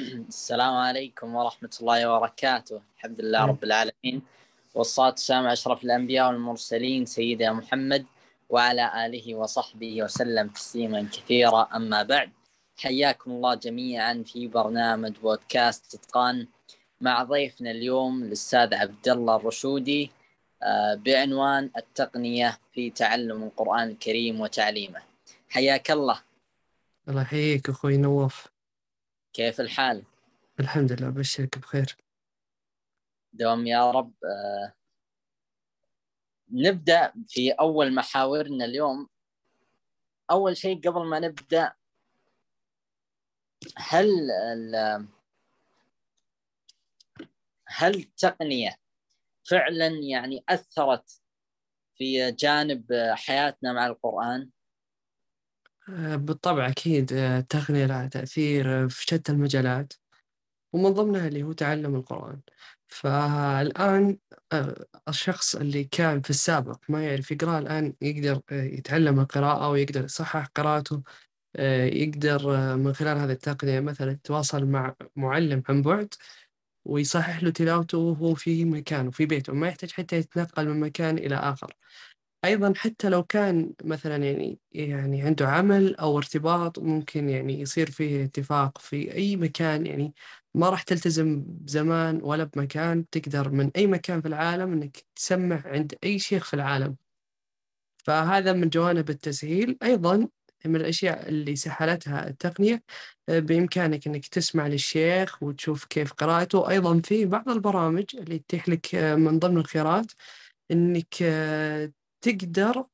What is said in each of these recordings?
السلام عليكم ورحمة الله وبركاته الحمد لله رب العالمين والصلاة والسلام على أشرف الأنبياء والمرسلين سيدنا محمد وعلى آله وصحبه وسلم تسليما كثيرا أما بعد حياكم الله جميعا في برنامج بودكاست إتقان مع ضيفنا اليوم الأستاذ عبد الله الرشودي آه، بعنوان التقنية في تعلم القرآن الكريم وتعليمه حياك الله الله يحييك أخوي نواف كيف الحال؟ الحمد لله أبشرك بخير دوم يا رب آه، نبدأ في أول محاورنا اليوم أول شيء قبل ما نبدأ هل هل التقنية فعلا يعني أثرت في جانب حياتنا مع القرآن؟ بالطبع أكيد التقنية لها تأثير آه، في شتى المجالات ومن ضمنها اللي هو تعلم القرآن فالآن آه، الشخص اللي كان في السابق ما يعرف يقرأ الآن يقدر آه، يتعلم القراءة ويقدر يصحح قراءته يقدر من خلال هذه التقنية مثلا يتواصل مع معلم عن بعد ويصحح له تلاوته وهو في مكانه في بيته ما يحتاج حتى يتنقل من مكان إلى آخر ايضا حتى لو كان مثلا يعني يعني عنده عمل او ارتباط ممكن يعني يصير فيه اتفاق في اي مكان يعني ما راح تلتزم بزمان ولا بمكان تقدر من اي مكان في العالم انك تسمع عند اي شيخ في العالم فهذا من جوانب التسهيل ايضا من الاشياء اللي سهلتها التقنيه آه، بامكانك انك تسمع للشيخ وتشوف كيف قراءته ايضا في بعض البرامج اللي تتيح لك آه، من ضمن الخيارات انك آه، تقدر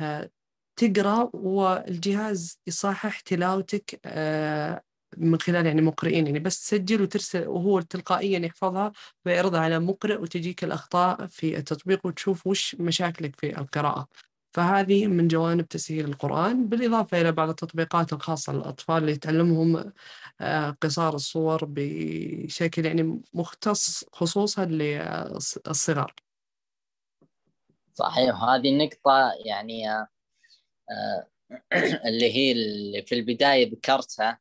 آه، تقرا والجهاز يصحح تلاوتك آه، من خلال يعني مقرئين يعني بس تسجل وترسل وهو تلقائيا يحفظها ويعرضها على مقرئ وتجيك الاخطاء في التطبيق وتشوف وش مشاكلك في القراءه فهذه من جوانب تسهيل القرآن بالإضافة إلى بعض التطبيقات الخاصة للأطفال اللي تعلمهم آه، قصار الصور بشكل يعني مختص خصوصا للصغار صحيح هذه النقطة يعني آه، اللي هي اللي في البداية ذكرتها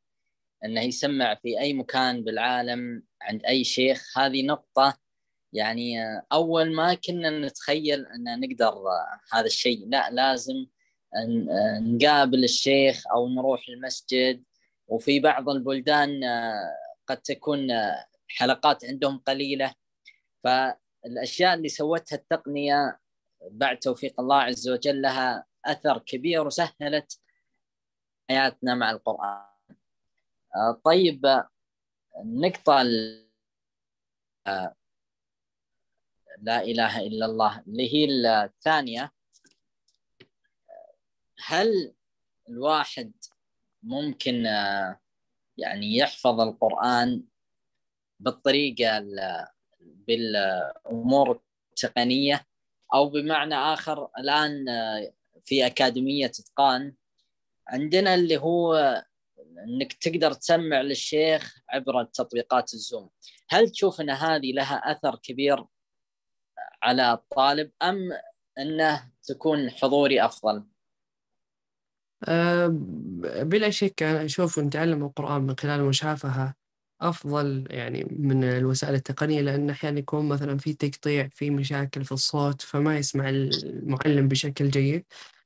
أنه يسمع في أي مكان بالعالم عند أي شيخ هذه نقطة يعني آه، أول ما كنا نتخيل أن نقدر آه، هذا الشيء لا لازم نقابل الشيخ أو نروح المسجد وفي بعض البلدان قد تكون حلقات عندهم قليلة فالأشياء اللي سوتها التقنية بعد توفيق الله عز وجل لها اثر كبير وسهلت حياتنا مع القران. آه، طيب آه، النقطه آه، لا اله الا الله اللي هي الثانيه هل الواحد ممكن يعني يحفظ القرآن بالطريقة بالأمور التقنية او بمعنى اخر الان آه، في اكاديميه اتقان عندنا اللي هو انك تقدر تسمع للشيخ عبر تطبيقات الزوم هل تشوف ان هذه لها اثر كبير على الطالب ام انه تكون حضوري افضل أه، بلا شك انا أشوف ان تعلم القرآن من خلال المشافهة افضل يعني من الوسائل التقنيه لان احيانا يكون مثلا في تقطيع في مشاكل في الصوت فما يسمع المعلم بشكل جيد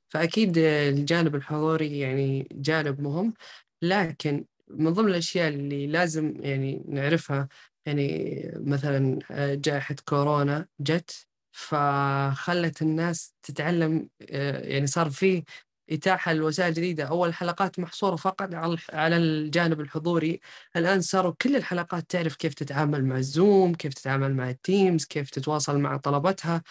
فاكيد الجانب الحضوري يعني جانب مهم لكن من ضمن الاشياء اللي لازم يعني نعرفها يعني مثلا جائحه كورونا جت فخلت الناس تتعلم آه، يعني صار في إتاحة لوسائل جديدة أول الحلقات محصورة فقط على الجانب الحضوري الآن صاروا كل الحلقات تعرف كيف تتعامل مع الزوم كيف تتعامل مع التيمز كيف تتواصل مع طلبتها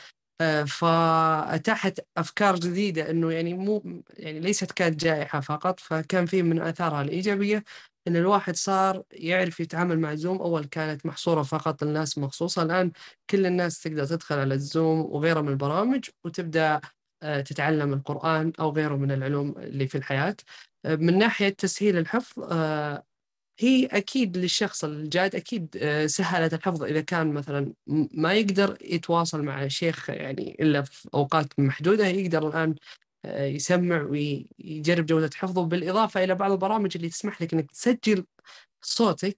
آه، فاتاحت افكار جديده انه يعني مو يعني ليست كانت جائحه فقط فكان في من اثارها الايجابيه ان الواحد صار يعرف يتعامل مع الزوم اول كانت محصوره فقط للناس مخصوصه الان كل الناس تقدر تدخل على الزوم وغيره من البرامج وتبدا آه، تتعلم القرآن أو غيره من العلوم اللي في الحياة آه، من ناحية تسهيل الحفظ آه، هي أكيد للشخص الجاد أكيد سهلت الحفظ إذا كان مثلا ما يقدر يتواصل مع شيخ يعني إلا في أوقات محدودة يقدر الآن يسمع ويجرب جودة حفظه بالإضافة إلى بعض البرامج اللي تسمح لك أنك تسجل صوتك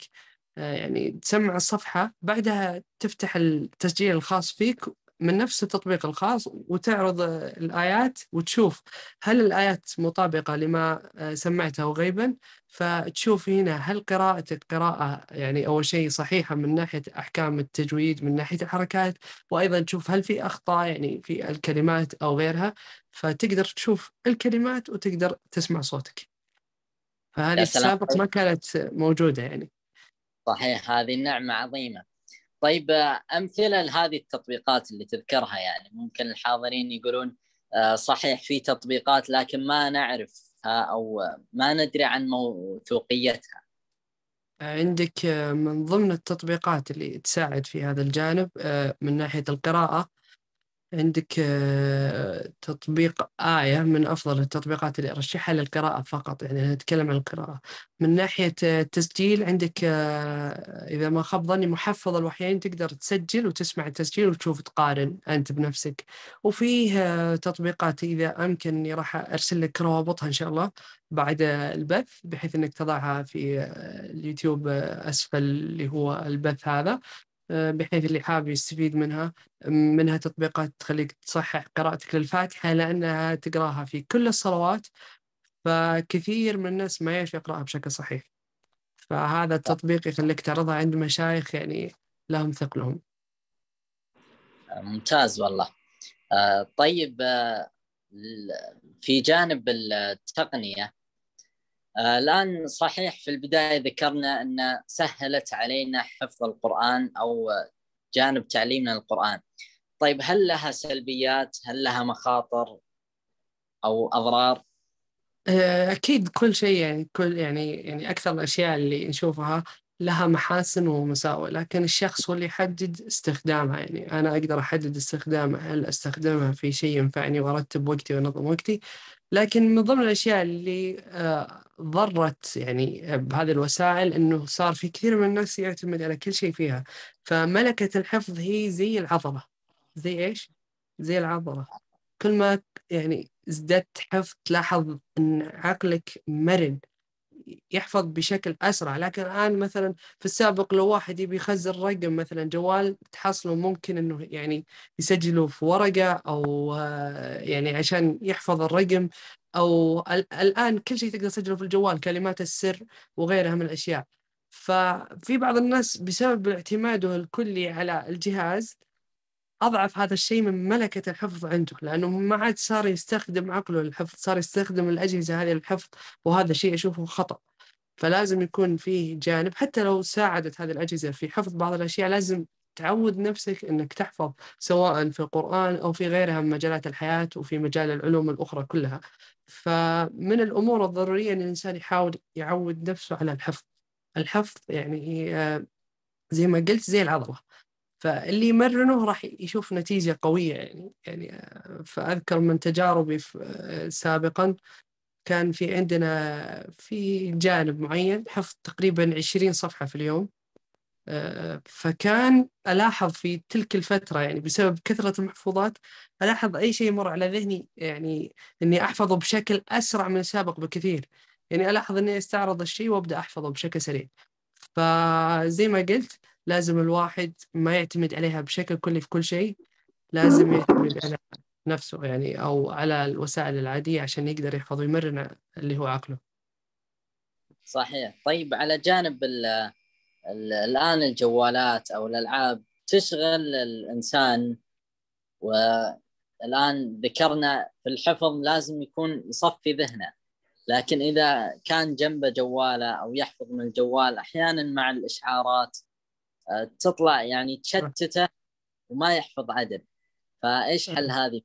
يعني تسمع الصفحة بعدها تفتح التسجيل الخاص فيك من نفس التطبيق الخاص وتعرض الآيات وتشوف هل الآيات مطابقة لما آه، سمعته غيبا فتشوف هنا هل قراءتك قراءة يعني أول شيء صحيحة من ناحية أحكام التجويد من ناحية الحركات وأيضا تشوف هل في أخطاء يعني في الكلمات أو غيرها فتقدر تشوف الكلمات وتقدر تسمع صوتك فهذه السابق ما كانت موجودة يعني صحيح هذه النعمة عظيمة طيب آه، امثله لهذه التطبيقات اللي تذكرها يعني ممكن الحاضرين يقولون آه، صحيح في تطبيقات لكن ما نعرفها او ما ندري عن موثوقيتها. عندك آه، من ضمن التطبيقات اللي تساعد في هذا الجانب من ناحيه القراءه عندك آه، تطبيق آية من أفضل التطبيقات اللي أرشحها للقراءة فقط يعني نتكلم عن القراءة من ناحية آه، التسجيل عندك آه، إذا ما خاب ظني محفظ الوحيين تقدر تسجل وتسمع التسجيل وتشوف تقارن أنت بنفسك وفيه تطبيقات إذا أني راح أرسل لك روابطها إن شاء الله بعد البث بحيث أنك تضعها في اليوتيوب أسفل اللي هو البث هذا بحيث اللي حاب يستفيد منها منها تطبيقات تخليك تصحح قراءتك للفاتحة لأنها تقراها في كل الصلوات فكثير من الناس ما يعرف يقرأها بشكل صحيح فهذا التطبيق يخليك تعرضها عند مشايخ يعني لهم ثقلهم ممتاز والله آه، طيب آه، في جانب التقنية آه، الآن صحيح في البداية ذكرنا أن سهلت علينا حفظ القرآن أو جانب تعليمنا القرآن طيب هل لها سلبيات هل لها مخاطر أو أضرار آه، أكيد كل شيء يعني كل يعني يعني أكثر الأشياء اللي نشوفها لها محاسن ومساوئ لكن الشخص هو اللي يحدد استخدامها يعني أنا أقدر أحدد استخدامها هل أستخدمها في شيء ينفعني وأرتب وقتي وأنظم وقتي لكن من ضمن الاشياء اللي آه، ضرت يعني بهذه الوسائل انه صار في كثير من الناس يعتمد على كل شيء فيها فملكه الحفظ هي زي العضله زي ايش؟ زي العضله كل ما يعني ازددت حفظ تلاحظ ان عقلك مرن يحفظ بشكل اسرع لكن الان مثلا في السابق لو واحد يبي يخزن رقم مثلا جوال تحصله ممكن انه يعني يسجله في ورقه او آه، يعني عشان يحفظ الرقم او الان كل شيء تقدر تسجله في الجوال كلمات السر وغيرها من الاشياء ففي بعض الناس بسبب اعتماده الكلي على الجهاز اضعف هذا الشيء من ملكه الحفظ عنده لانه ما عاد صار يستخدم عقله للحفظ صار يستخدم الاجهزه هذه للحفظ وهذا الشيء اشوفه خطا فلازم يكون فيه جانب حتى لو ساعدت هذه الاجهزه في حفظ بعض الاشياء لازم تعود نفسك انك تحفظ سواء في القران او في غيرها من مجالات الحياه وفي مجال العلوم الاخرى كلها فمن الامور الضروريه ان الانسان يحاول يعود نفسه على الحفظ الحفظ يعني آه، زي ما قلت زي العضله فاللي يمرنه راح يشوف نتيجة قوية يعني يعني آه، فأذكر من تجاربي آه، سابقا كان في عندنا في جانب معين حفظ تقريبا عشرين صفحة في اليوم آه، فكان ألاحظ في تلك الفترة يعني بسبب كثرة المحفوظات ألاحظ أي شيء يمر على ذهني يعني أني أحفظه بشكل أسرع من السابق بكثير يعني ألاحظ أني أستعرض الشيء وأبدأ أحفظه بشكل سريع فزي ما قلت لازم الواحد ما يعتمد عليها بشكل كلي في كل شيء لازم يعتمد على نفسه يعني أو على الوسائل العادية عشان يقدر يحفظ ويمرن اللي هو عقله صحيح طيب على جانب الـ الـ الآن الجوالات أو الألعاب تشغل الإنسان والآن ذكرنا في الحفظ لازم يكون يصفي ذهنه لكن إذا كان جنبه جواله أو يحفظ من الجوال أحيانا مع الإشعارات تطلع يعني تشتته وما يحفظ عدد فايش حل هذه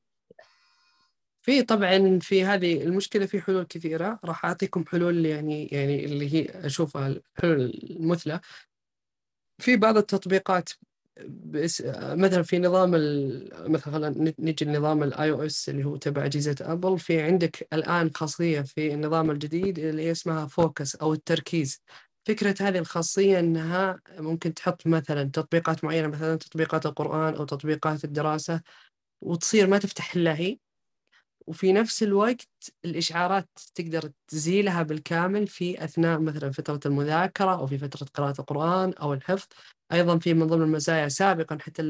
في طبعا في هذه المشكله في حلول كثيره راح اعطيكم حلول يعني يعني اللي هي اشوفها الحلول المثلى في بعض التطبيقات بس مثلا في نظام مثلا نجي لنظام الاي او اس اللي هو تبع اجهزه ابل في عندك الان خاصيه في النظام الجديد اللي اسمها فوكس او التركيز فكرة هذه الخاصية أنها ممكن تحط مثلا تطبيقات معينة مثلا تطبيقات القرآن أو تطبيقات الدراسة وتصير ما تفتح إلا هي وفي نفس الوقت الإشعارات تقدر تزيلها بالكامل في أثناء مثلا فترة المذاكرة أو في فترة قراءة القرآن أو الحفظ أيضا في من ضمن المزايا سابقا حتى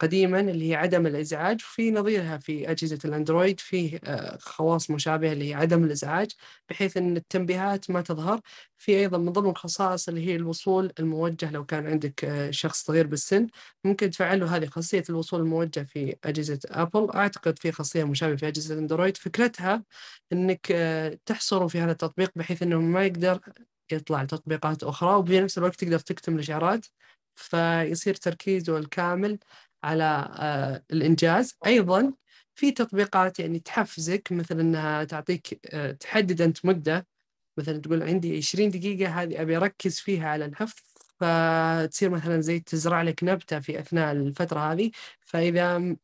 قديما اللي هي عدم الإزعاج في نظيرها في أجهزة الأندرويد فيه آه، خواص مشابهة اللي هي عدم الإزعاج بحيث أن التنبيهات ما تظهر في أيضا من ضمن الخصائص اللي هي الوصول الموجه لو كان عندك آه، شخص صغير بالسن ممكن تفعله هذه خاصية الوصول الموجه في أجهزة أبل أعتقد في خاصية مشابهة في أجهزة الأندرويد فكرتها أنك آه، تحصره في هذا التطبيق بحيث أنه ما يقدر يطلع لتطبيقات أخرى وفي نفس الوقت تقدر تكتم الإشعارات فيصير تركيزه الكامل على آه، الإنجاز أيضا في تطبيقات يعني تحفزك مثل انها تعطيك آه، تحدد انت مده مثلا تقول عندي 20 دقيقه هذه ابي اركز فيها على الحفظ فتصير مثلا زي تزرع لك نبته في اثناء الفتره هذه فاذا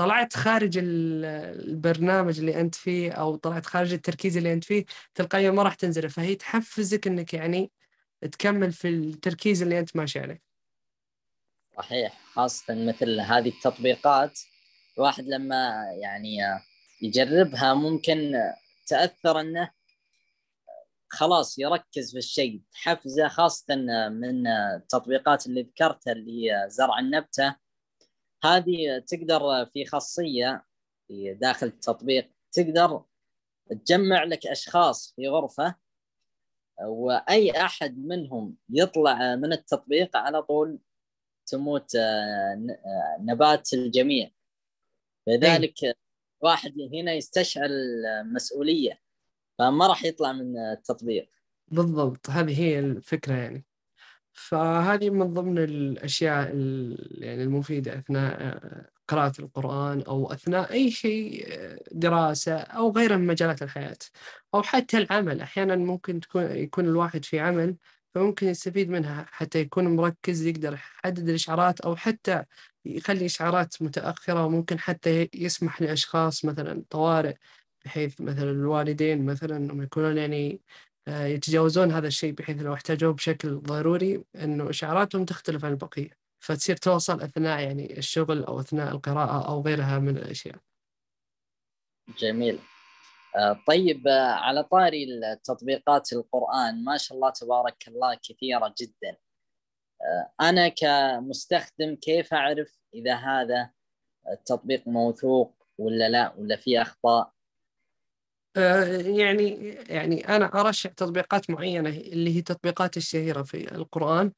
طلعت خارج البرنامج اللي انت فيه او طلعت خارج التركيز اللي انت فيه تلقائيا ما راح تنزله فهي تحفزك انك يعني تكمل في التركيز اللي انت ماشي عليه. صحيح خاصة مثل هذه التطبيقات الواحد لما يعني يجربها ممكن تأثر انه خلاص يركز في الشيء تحفزه خاصة من التطبيقات اللي ذكرتها اللي هي زرع النبتة هذه تقدر في خاصيه في داخل التطبيق تقدر تجمع لك اشخاص في غرفه واي احد منهم يطلع من التطبيق على طول تموت آه، آه، نبات الجميع لذلك إيه. واحد هنا يستشعر المسؤوليه فما راح يطلع من التطبيق بالضبط هذه هي الفكره يعني فهذه من ضمن الاشياء يعني المفيده اثناء قراءه القران او اثناء اي شيء دراسه او غيرها من مجالات الحياه او حتى العمل احيانا ممكن تكون يكون الواحد في عمل فممكن يستفيد منها حتى يكون مركز يقدر يحدد الاشعارات او حتى يخلي اشعارات متاخره وممكن حتى يسمح لاشخاص مثلا طوارئ بحيث مثلا الوالدين مثلا انهم يكونون يعني آه، يتجاوزون هذا الشيء بحيث لو احتاجوه بشكل ضروري انه اشعاراتهم تختلف عن البقيه فتصير توصل اثناء يعني الشغل او اثناء القراءه او غيرها من الاشياء. جميل. آه، طيب آه، على طاري التطبيقات القرآن ما شاء الله تبارك الله كثيرة جدا أنا كمستخدم كيف أعرف إذا هذا التطبيق موثوق ولا لا ولا في أخطاء آه، يعني يعني انا ارشح تطبيقات معينه اللي هي تطبيقات الشهيره في القران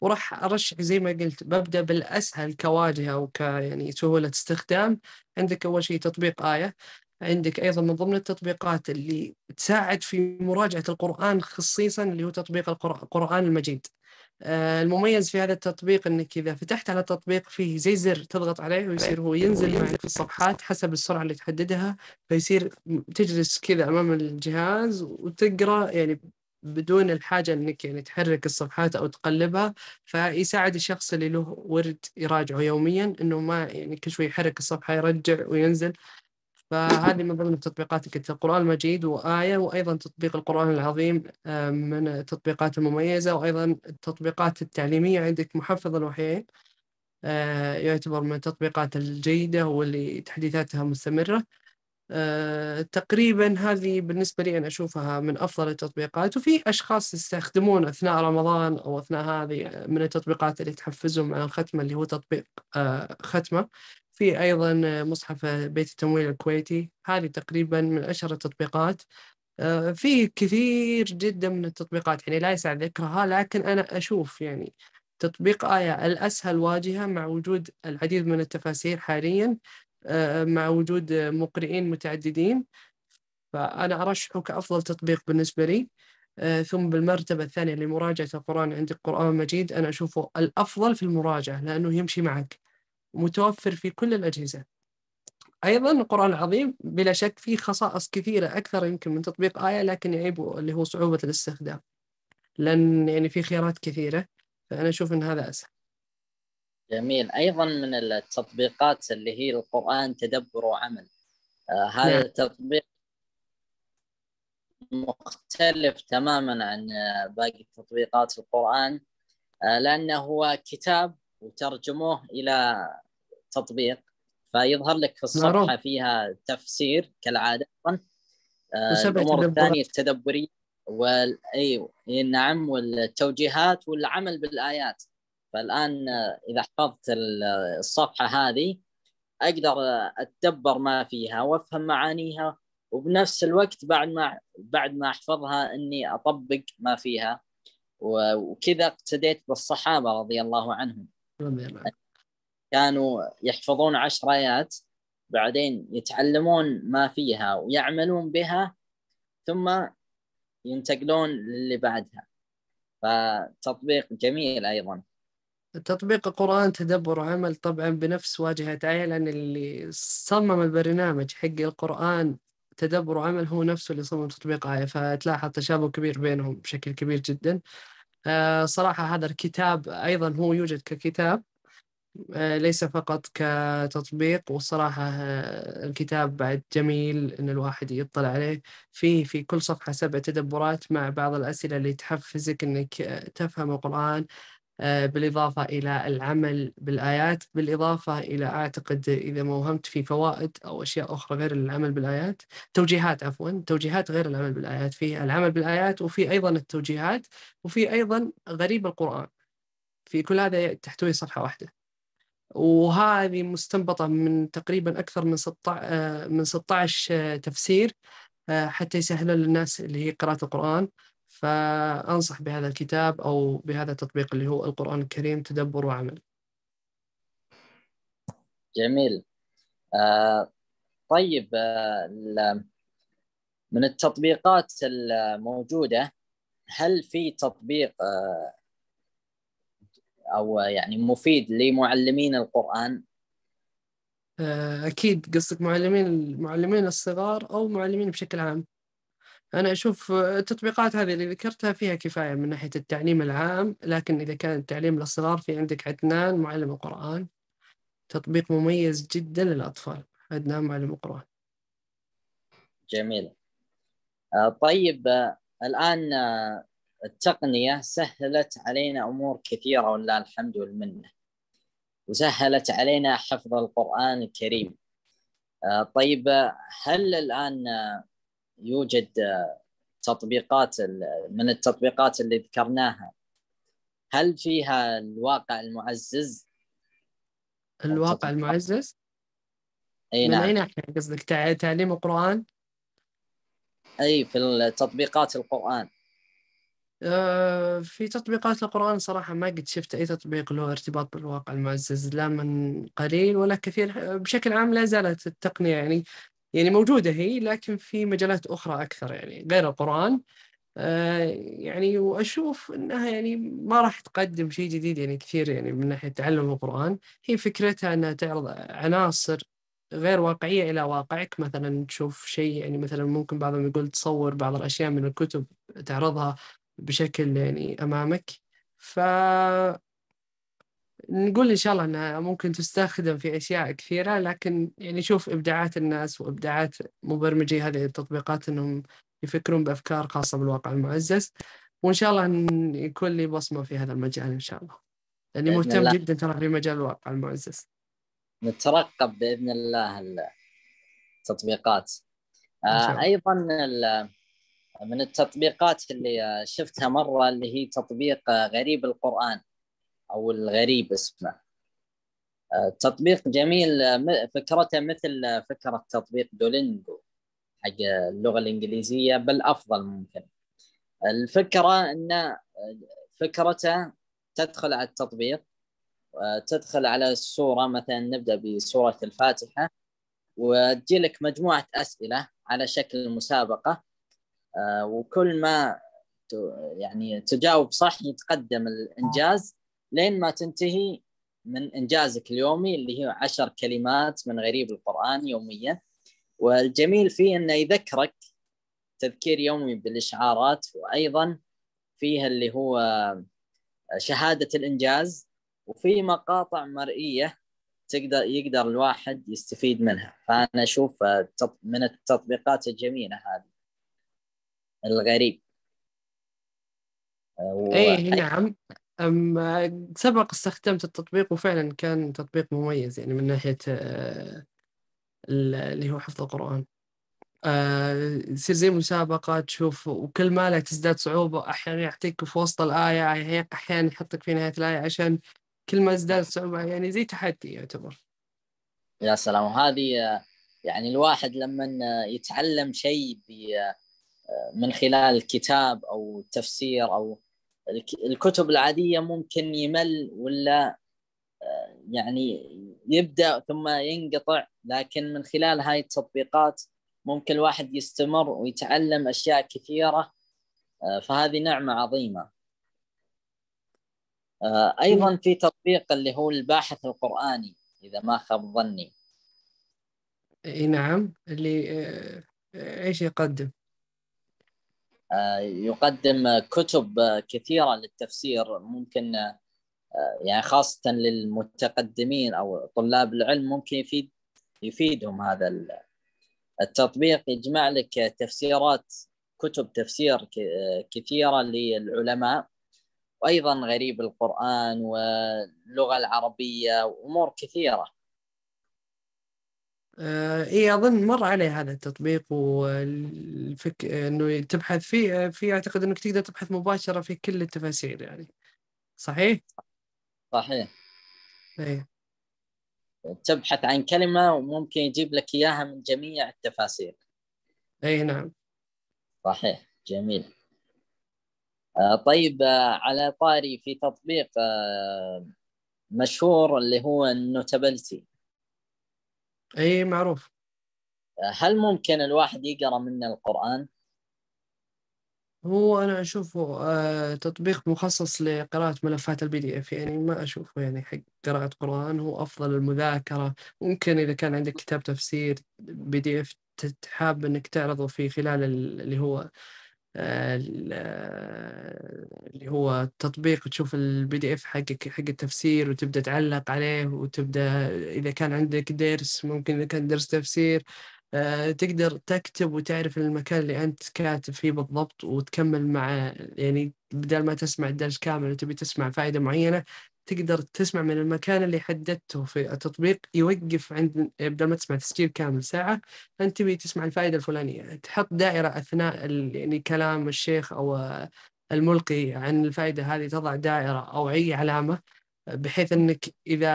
وراح ارشح زي ما قلت ببدا بالاسهل كواجهه وك يعني سهوله استخدام عندك اول شيء تطبيق ايه عندك ايضا من ضمن التطبيقات اللي تساعد في مراجعه القران خصيصا اللي هو تطبيق القران المجيد آه، المميز في هذا التطبيق انك اذا فتحت على التطبيق فيه زي زر تضغط عليه ويصير هو طيب. ينزل معك في الصفحات حسب السرعه اللي تحددها فيصير تجلس كذا امام الجهاز وتقرا يعني بدون الحاجه انك يعني تحرك الصفحات او تقلبها فيساعد الشخص اللي له ورد يراجعه يوميا انه ما يعني كل شوي يحرك الصفحه يرجع وينزل فهذه من ضمن التطبيقات كنت القرآن المجيد وآية وأيضا تطبيق القرآن العظيم آه، من التطبيقات المميزة وأيضا التطبيقات التعليمية عندك محفظ الوحيين آه، يعتبر من التطبيقات الجيدة واللي تحديثاتها مستمرة آه، تقريبا هذه بالنسبة لي أنا أشوفها من أفضل التطبيقات وفي أشخاص يستخدمون أثناء رمضان أو أثناء هذه من التطبيقات اللي تحفزهم على الختمة اللي هو تطبيق ختمة في أيضا مصحف بيت التمويل الكويتي هذه تقريبا من أشهر التطبيقات آه، في كثير جدا من التطبيقات يعني لا يسع ذكرها لكن أنا أشوف يعني تطبيق آية الأسهل واجهة مع وجود العديد من التفاسير حاليا آه، مع وجود مقرئين متعددين فأنا أرشحه كأفضل تطبيق بالنسبة لي آه، ثم بالمرتبة الثانية لمراجعة القرآن عند القرآن المجيد أنا أشوفه الأفضل في المراجعة لأنه يمشي معك متوفر في كل الأجهزة أيضا القرآن العظيم بلا شك فيه خصائص كثيرة أكثر يمكن من تطبيق آية لكن يعيبه اللي هو صعوبة الاستخدام لأن يعني فيه خيارات كثيرة فأنا أشوف أن هذا أسهل جميل أيضا من التطبيقات اللي هي القرآن تدبر وعمل آه هذا نعم. التطبيق مختلف تماما عن آه، باقي تطبيقات القرآن آه، لأنه هو كتاب وترجموه الى تطبيق فيظهر لك في الصفحه فيها تفسير كالعاده آه، الامور الثانيه التدبريه وال... ايوه نعم والتوجيهات والعمل بالايات فالان آه، اذا حفظت الصفحه هذه اقدر آه، اتدبر ما فيها وافهم معانيها وبنفس الوقت بعد ما بعد ما احفظها اني اطبق ما فيها وكذا اقتديت بالصحابه رضي الله عنهم كانوا يحفظون عشر آيات بعدين يتعلمون ما فيها ويعملون بها ثم ينتقلون للي بعدها فتطبيق جميل أيضا تطبيق قرآن تدبر وعمل طبعا بنفس واجهة آية لأن اللي صمم البرنامج حق القرآن تدبر وعمل هو نفسه اللي صمم تطبيق آية فتلاحظ تشابه كبير بينهم بشكل كبير جدا آه، صراحة هذا الكتاب أيضا هو يوجد ككتاب آه، ليس فقط كتطبيق والصراحة آه، الكتاب بعد جميل إن الواحد يطلع عليه فيه في كل صفحة سبع تدبرات مع بعض الأسئلة اللي تحفزك إنك تفهم القرآن آه، بالإضافة إلى العمل بالآيات بالإضافة إلى أعتقد إذا ما وهمت في فوائد أو أشياء أخرى غير العمل بالآيات توجيهات عفوا توجيهات غير العمل بالآيات في العمل بالآيات وفي أيضا التوجيهات وفي أيضا غريب القرآن في كل هذا تحتوي صفحة واحدة وهذه مستنبطة من تقريبا أكثر من 16 آه، من 16 تفسير آه، حتى يسهلون للناس اللي هي قراءة القرآن فأنصح بهذا الكتاب أو بهذا التطبيق اللي هو القرآن الكريم تدبر وعمل جميل آه طيب آه من التطبيقات الموجودة هل في تطبيق آه أو يعني مفيد لمعلمين القرآن آه، أكيد قصدك معلمين المعلمين الصغار أو معلمين بشكل عام انا اشوف آه، التطبيقات هذه اللي ذكرتها فيها كفايه من ناحيه التعليم العام لكن اذا كان التعليم للصغار في عندك عدنان معلم القران تطبيق مميز جدا للاطفال عدنان معلم القران جميل آه، طيب آه، الان التقنيه سهلت علينا امور كثيره ولله الحمد والمنه وسهلت علينا حفظ القران الكريم طيب هل الان يوجد تطبيقات من التطبيقات اللي ذكرناها هل فيها الواقع المعزز؟ الواقع المعزز؟ اي نعم من اي ناحيه قصدك تعليم القران؟ اي في تطبيقات القران آه في تطبيقات القرآن صراحة ما قد شفت أي تطبيق له ارتباط بالواقع المعزز لا من قليل ولا كثير بشكل عام لا زالت التقنية يعني يعني موجوده هي لكن في مجالات اخرى اكثر يعني غير القران آه، يعني واشوف انها يعني ما راح تقدم شيء جديد يعني كثير يعني من ناحيه تعلم القران هي فكرتها انها تعرض عناصر غير واقعيه الى واقعك مثلا تشوف شيء يعني مثلا ممكن بعضهم يقول تصور بعض الاشياء من الكتب تعرضها بشكل يعني امامك ف نقول إن شاء الله أنها ممكن تستخدم في أشياء كثيرة لكن يعني شوف إبداعات الناس وإبداعات مبرمجي هذه التطبيقات أنهم يفكرون بأفكار خاصة بالواقع المعزز وإن شاء الله أن يكون لي بصمة في هذا المجال إن شاء الله لأني مهتم الله. جدا ترى في مجال الواقع المعزز نترقب بإذن الله التطبيقات آه أيضا من التطبيقات اللي شفتها مرة اللي هي تطبيق غريب القرآن او الغريب اسمه آه، تطبيق جميل آه، فكرته مثل آه، فكره تطبيق دولينجو حق اللغه الانجليزيه بل افضل ممكن الفكره ان فكرته تدخل على التطبيق تدخل على الصوره مثلا نبدا بصوره الفاتحه وتجي لك مجموعه اسئله على شكل مسابقه وكل ما يعني تجاوب صح يتقدم الانجاز لين ما تنتهي من انجازك اليومي اللي هي عشر كلمات من غريب القران يوميا والجميل فيه انه يذكرك تذكير يومي بالاشعارات وايضا فيها اللي هو شهاده الانجاز وفي مقاطع مرئيه تقدر يقدر الواحد يستفيد منها فانا اشوف من التطبيقات الجميله هذه الغريب و... اي نعم أم سبق استخدمت التطبيق وفعلا كان تطبيق مميز يعني من ناحية آه، اللي هو حفظ القرآن آه، يصير زي مسابقة تشوف وكل ما لك تزداد صعوبة أحيانا يعطيك في وسط الآية أحيانا يحطك في نهاية الآية عشان كل ما ازداد صعوبة يعني زي تحدي يعتبر يا سلام وهذه آه، يعني الواحد لما يتعلم شيء من خلال كتاب أو تفسير أو الكتب العادية ممكن يمل ولا آه، يعني يبدأ ثم ينقطع لكن من خلال هاي التطبيقات ممكن الواحد يستمر ويتعلم أشياء كثيرة آه، فهذه نعمة عظيمة آه، أيضا في تطبيق اللي هو الباحث القرآني إذا ما خاب ظني اي نعم اللي ايش يقدم آه، يقدم كتب كثيره للتفسير ممكن آه، يعني خاصه للمتقدمين او طلاب العلم ممكن يفيد يفيدهم هذا التطبيق يجمع لك تفسيرات كتب تفسير آه، كثيره للعلماء وايضا غريب القران واللغه العربيه وامور كثيره آه، اي اظن مر علي هذا التطبيق والفك انه تبحث فيه في اعتقد انك تقدر تبحث مباشره في كل التفاسير يعني صحيح؟ صحيح اي تبحث عن كلمه وممكن يجيب لك اياها من جميع التفاسير اي نعم صحيح جميل آه، طيب آه، على طاري في تطبيق مشهور اللي هو النوتابلتي اي معروف هل ممكن الواحد يقرا منه القران؟ هو انا اشوفه آه، تطبيق مخصص لقراءة ملفات البي دي اف يعني ما اشوفه يعني حق قراءة قرآن هو افضل المذاكرة ممكن اذا كان عندك كتاب تفسير بي دي اف حاب انك تعرضه في خلال اللي هو آه، آه، اللي هو تطبيق تشوف البي دي اف حقك حق التفسير وتبدا تعلق عليه وتبدا اذا كان عندك درس ممكن اذا كان درس تفسير آه، تقدر تكتب وتعرف المكان اللي انت كاتب فيه بالضبط وتكمل مع يعني بدل ما تسمع الدرس كامل وتبي تسمع فائده معينه تقدر تسمع من المكان اللي حددته في التطبيق يوقف عند بدل ما تسمع تسجيل كامل ساعة أنت تبي تسمع الفائدة الفلانية تحط دائرة أثناء يعني كلام الشيخ أو الملقي عن الفائدة هذه تضع دائرة أو أي علامة بحيث أنك إذا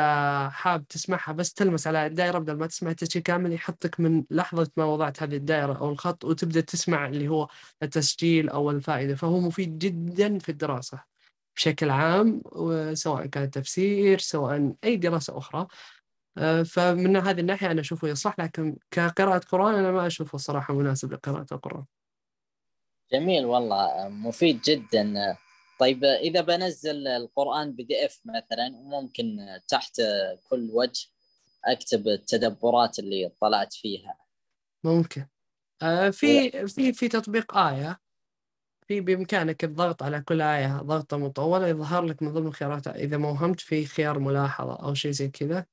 حاب تسمعها بس تلمس على الدائرة بدل ما تسمع التسجيل كامل يحطك من لحظة ما وضعت هذه الدائرة أو الخط وتبدأ تسمع اللي هو التسجيل أو الفائدة فهو مفيد جدا في الدراسة بشكل عام سواء كان تفسير سواء أي دراسة أخرى آه، فمن هذه الناحية أنا أشوفه يصح لكن كقراءة قرآن أنا ما أشوفه صراحة مناسب لقراءة القرآن جميل والله مفيد جدا طيب إذا بنزل القرآن بي دي إف مثلا ممكن تحت كل وجه أكتب التدبرات اللي طلعت فيها ممكن آه، في في في تطبيق آية في بإمكانك الضغط على كل آية ضغطة مطولة يظهر لك من ضمن الخيارات إذا موهمت في خيار ملاحظة أو شيء زي كذا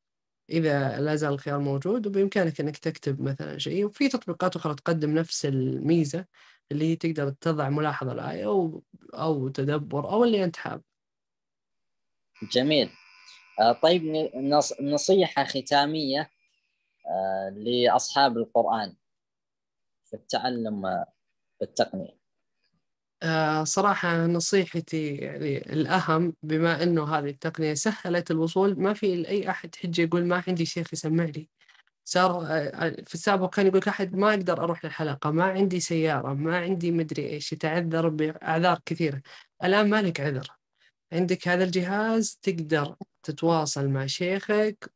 إذا لا زال الخيار موجود وبإمكانك إنك تكتب مثلا شيء وفي تطبيقات أخرى تقدم نفس الميزة اللي هي تقدر تضع ملاحظة الآية أو أو تدبر أو اللي أنت حاب جميل آه، طيب نصيحة ختامية آه، لأصحاب القرآن في التعلم آه، بالتقنية آه، صراحة نصيحتي يعني الأهم بما أنه هذه التقنية سهلت الوصول ما في أي أحد حجة يقول ما عندي شيخ يسمع لي صار آه، آه، في السابق كان يقول أحد ما أقدر أروح للحلقة ما عندي سيارة ما عندي مدري إيش يتعذر بأعذار كثيرة الآن ما لك عذر عندك هذا الجهاز تقدر تتواصل مع شيخك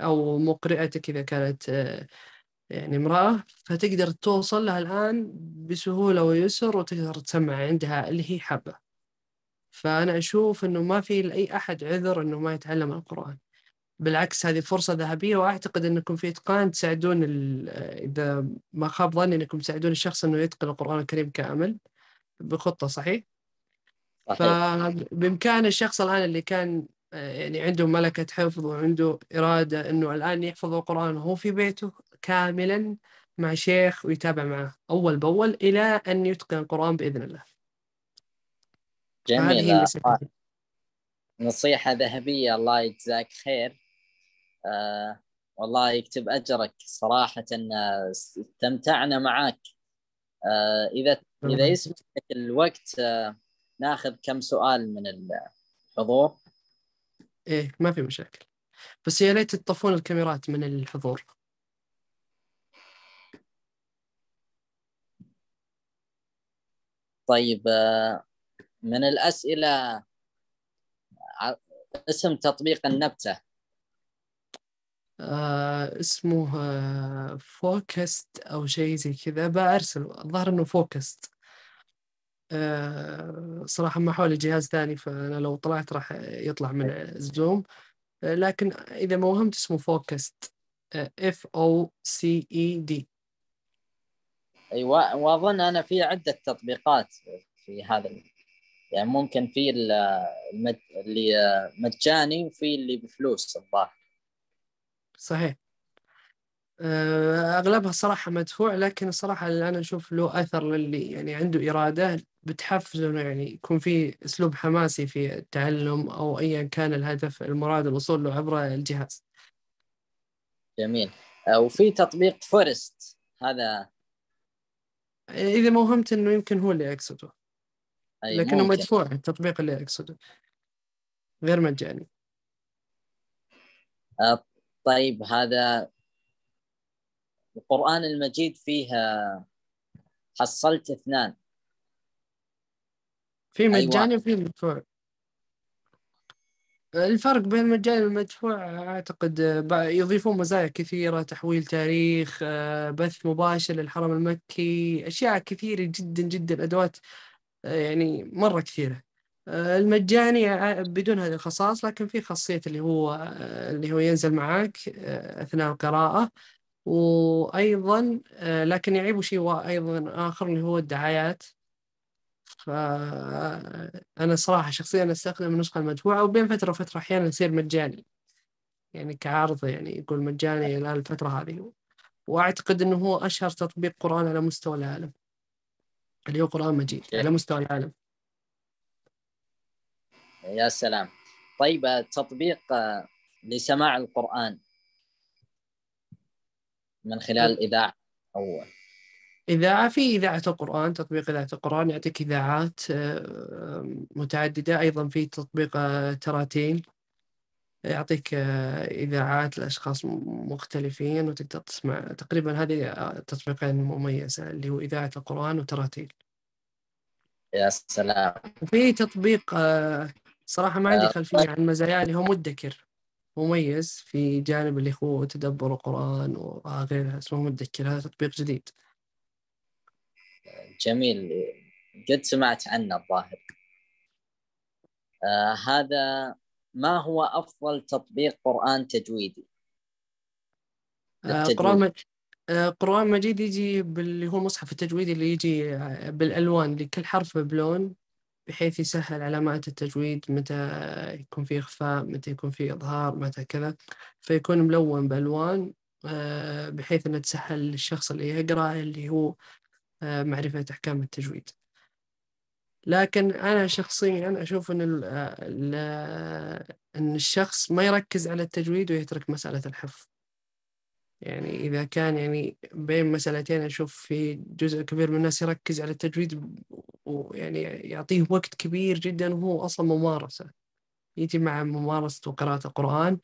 أو مقرئتك إذا كانت يعني امرأة فتقدر توصل لها الآن بسهولة ويسر وتقدر تسمع عندها اللي هي حابة فأنا أشوف أنه ما في لأي أحد عذر أنه ما يتعلم القرآن بالعكس هذه فرصة ذهبية وأعتقد أنكم في إتقان تساعدون إذا ما خاب ظني أنكم تساعدون الشخص أنه يتقن القرآن الكريم كامل بخطة صحيح؟ فبإمكان الشخص الآن اللي كان آه، يعني عنده ملكة حفظ وعنده إرادة أنه الآن يحفظ القرآن وهو في بيته كاملا مع شيخ ويتابع معه أول بأول إلى أن يتقن القرآن بإذن الله جميل نصيحة ذهبية الله يجزاك خير آه والله يكتب أجرك صراحة استمتعنا معك آه إذا إذا نعم. يسمح لك الوقت آه ناخذ كم سؤال من الحضور إيه ما في مشاكل بس يا ريت تطفون الكاميرات من الحضور طيب آه، من الأسئلة آه، اسم تطبيق النبتة آه اسمه آه، فوكست أو شيء زي كذا بأرسل الظاهر أنه فوكست آه صراحة ما حولي جهاز ثاني فأنا لو طلعت راح يطلع من زوم لكن إذا ما وهمت اسمه فوكست F O C E D ايوه واظن انا في عده تطبيقات في هذا يعني ممكن في اللي مجاني وفي اللي بفلوس الظاهر صحيح آه، اغلبها صراحه مدفوع لكن الصراحه اللي انا اشوف له اثر للي يعني عنده اراده بتحفزه انه يعني يكون في اسلوب حماسي في التعلم او ايا كان الهدف المراد الوصول له عبر الجهاز. جميل آه، وفي تطبيق فورست هذا اذا موهمت انه يمكن هو اللي اقصده لكنه ممكن. مدفوع التطبيق اللي اقصده غير مجاني طيب هذا القرآن المجيد فيه آه، حصلت اثنان في مجاني وفي مدفوع الفرق بين المجاني والمدفوع اعتقد آه، يضيفون مزايا كثيره تحويل تاريخ آه، بث مباشر للحرم المكي اشياء كثيره جدا جدا ادوات آه، يعني مره كثيره المجاني بدون هذه الخصائص لكن في خاصيه اللي هو اللي هو ينزل معاك اثناء القراءه وايضا لكن يعيبه شيء ايضا اخر اللي هو الدعايات فأنا صراحة شخصيا أستخدم النسخة المدفوعة وبين فترة وفترة أحيانا يصير مجاني يعني كعرض يعني يقول مجاني الآن الفترة هذه وأعتقد أنه هو أشهر تطبيق قرآن على مستوى العالم اللي هو قرآن مجيد على إيه. مستوى العالم يا سلام طيب تطبيق آه، لسماع القرآن من خلال الإذاعة أول إذاعة في إذاعة القرآن تطبيق إذاعة القرآن يعطيك إذاعات آه، متعددة أيضا في تطبيق آه، تراتيل يعطيك آه، إذاعات لأشخاص مختلفين وتقدر تسمع تقريبا هذه التطبيقين المميزة اللي هو إذاعة القرآن وتراتيل يا سلام في تطبيق صراحة ما عندي خلفية عن مزاياه اللي هو مدكر مميز في جانب اللي هو تدبر القرآن وغيرها اسمه مدكر هذا تطبيق جديد جميل قد سمعت عنه الظاهر آه هذا ما هو افضل تطبيق قران تجويدي آه، قران آه، قران مجيد يجي باللي هو المصحف التجويدي اللي يجي آه، بالالوان لكل حرف بلون بحيث يسهل علامات التجويد متى يكون في إخفاء متى يكون في إظهار متى كذا فيكون ملون بألوان بحيث أنه تسهل للشخص اللي يقرأ اللي هو معرفة أحكام التجويد لكن أنا شخصيا أشوف أن أن الشخص ما يركز على التجويد ويترك مسألة الحفظ يعني إذا كان يعني بين مسألتين أشوف في جزء كبير من الناس يركز على التجويد ويعني يعطيه وقت كبير جدا وهو أصلا ممارسة يجي مع ممارسة وقراءة القرآن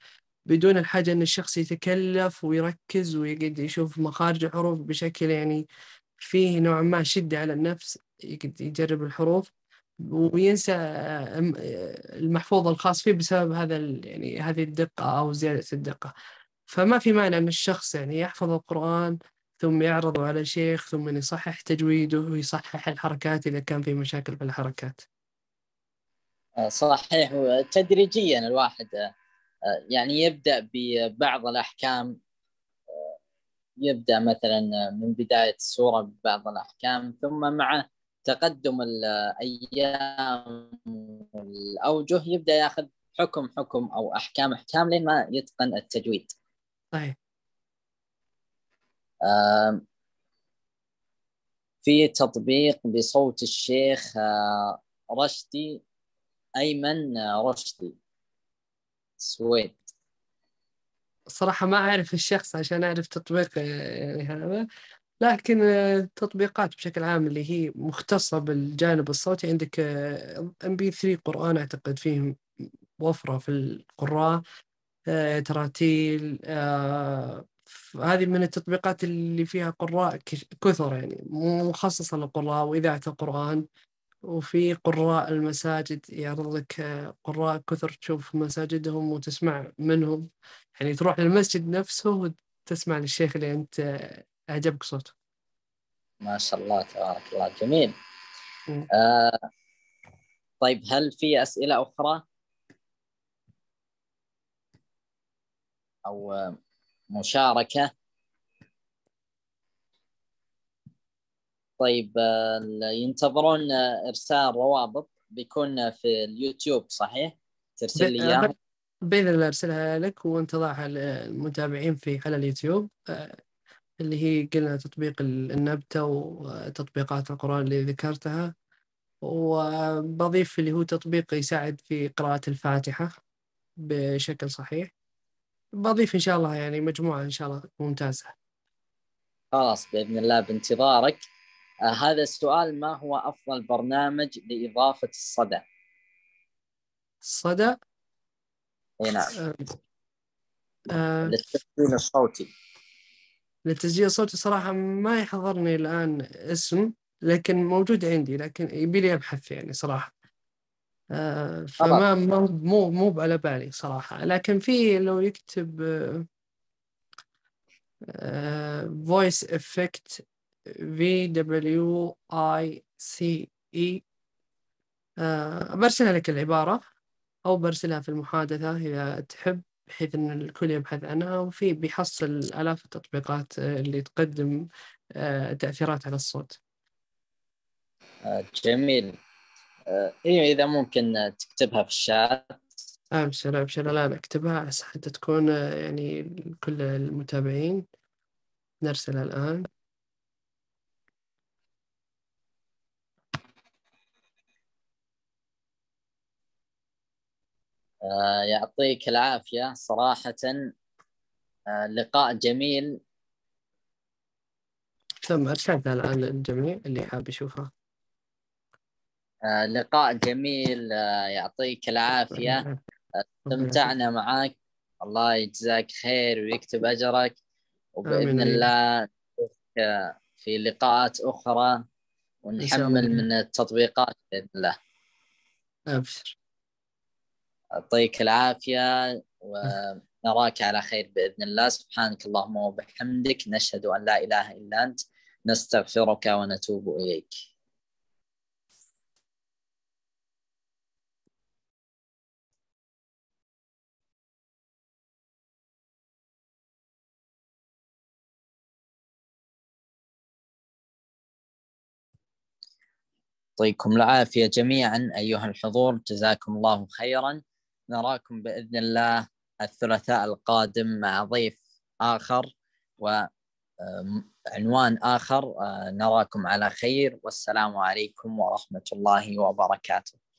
بدون الحاجة أن الشخص يتكلف ويركز ويقعد يشوف مخارج الحروف بشكل يعني فيه نوع ما شدة على النفس يجرب الحروف وينسى المحفوظ الخاص فيه بسبب هذا يعني هذه الدقة أو زيادة الدقة فما في مانع أن الشخص يعني يحفظ القرآن ثم يعرضه على شيخ ثم يصحح تجويده ويصحح الحركات إذا كان في مشاكل في الحركات آه، صحيح تدريجيا الواحد آه، يعني يبدأ ببعض الأحكام يبدا مثلا من بدايه السوره ببعض الاحكام ثم مع تقدم الايام والاوجه يبدا ياخذ حكم حكم او احكام احكام لين ما يتقن التجويد. طيب. في تطبيق بصوت الشيخ رشدي ايمن رشدي سويد صراحة ما أعرف الشخص عشان أعرف تطبيق يعني هذا لكن التطبيقات بشكل عام اللي هي مختصة بالجانب الصوتي عندك آه، ام بي 3 قرآن أعتقد فيهم وفرة في القراء آه، تراتيل آه، هذه من التطبيقات اللي فيها قراء كثر يعني مخصصة للقراء وإذاعة القرآن وفي قراء المساجد يعرض لك قراء كثر تشوف مساجدهم وتسمع منهم يعني تروح للمسجد نفسه وتسمع للشيخ اللي أنت أعجبك صوته ما شاء الله تبارك الله جميل آه طيب هل في أسئلة أخرى؟ أو مشاركة؟ طيب آه، ينتظرون آه، ارسال روابط بيكون في اليوتيوب صحيح؟ ترسل لي اياها آه، باذن الله ارسلها لك وانت ضعها للمتابعين في على اليوتيوب آه، اللي هي قلنا تطبيق النبته وتطبيقات القران اللي ذكرتها وبضيف اللي هو تطبيق يساعد في قراءه الفاتحه بشكل صحيح بضيف ان شاء الله يعني مجموعه ان شاء الله ممتازه خلاص باذن الله بانتظارك آه هذا السؤال ما هو افضل برنامج لاضافه الصدى؟ الصدى اي نعم آه، آه. للتسجيل الصوتي للتسجيل الصوتي صراحة ما يحضرني الآن اسم لكن موجود عندي لكن يبي لي أبحث يعني صراحة آه، فما مو مو على بالي صراحة لكن في لو يكتب فويس افكت في دبليو اي سي اي برسلها لك العبارة أو برسلها في المحادثة إذا تحب بحيث أن الكل يبحث عنها وفي بيحصل آلاف التطبيقات آه، اللي تقدم آه، تأثيرات على الصوت آه، جميل إيه اذا ممكن تكتبها في الشات ابشر ابشر الان اكتبها حتى تكون يعني لكل المتابعين نرسلها الان آه، يعطيك العافية صراحة آه، لقاء جميل تم أرسلتها الآن للجميع اللي حاب يشوفها آه، لقاء جميل يعطيك العافية استمتعنا معك الله يجزاك خير ويكتب أجرك وبإذن الله في لقاءات أخرى ونحمل من التطبيقات بإذن الله أبشر يعطيك العافيه ونراك على خير باذن الله سبحانك اللهم وبحمدك نشهد ان لا اله الا انت نستغفرك ونتوب اليك يعطيكم العافية جميعا أيها الحضور جزاكم الله خيرا نراكم باذن الله الثلاثاء القادم مع ضيف اخر وعنوان اخر آه، نراكم على خير والسلام عليكم ورحمه الله وبركاته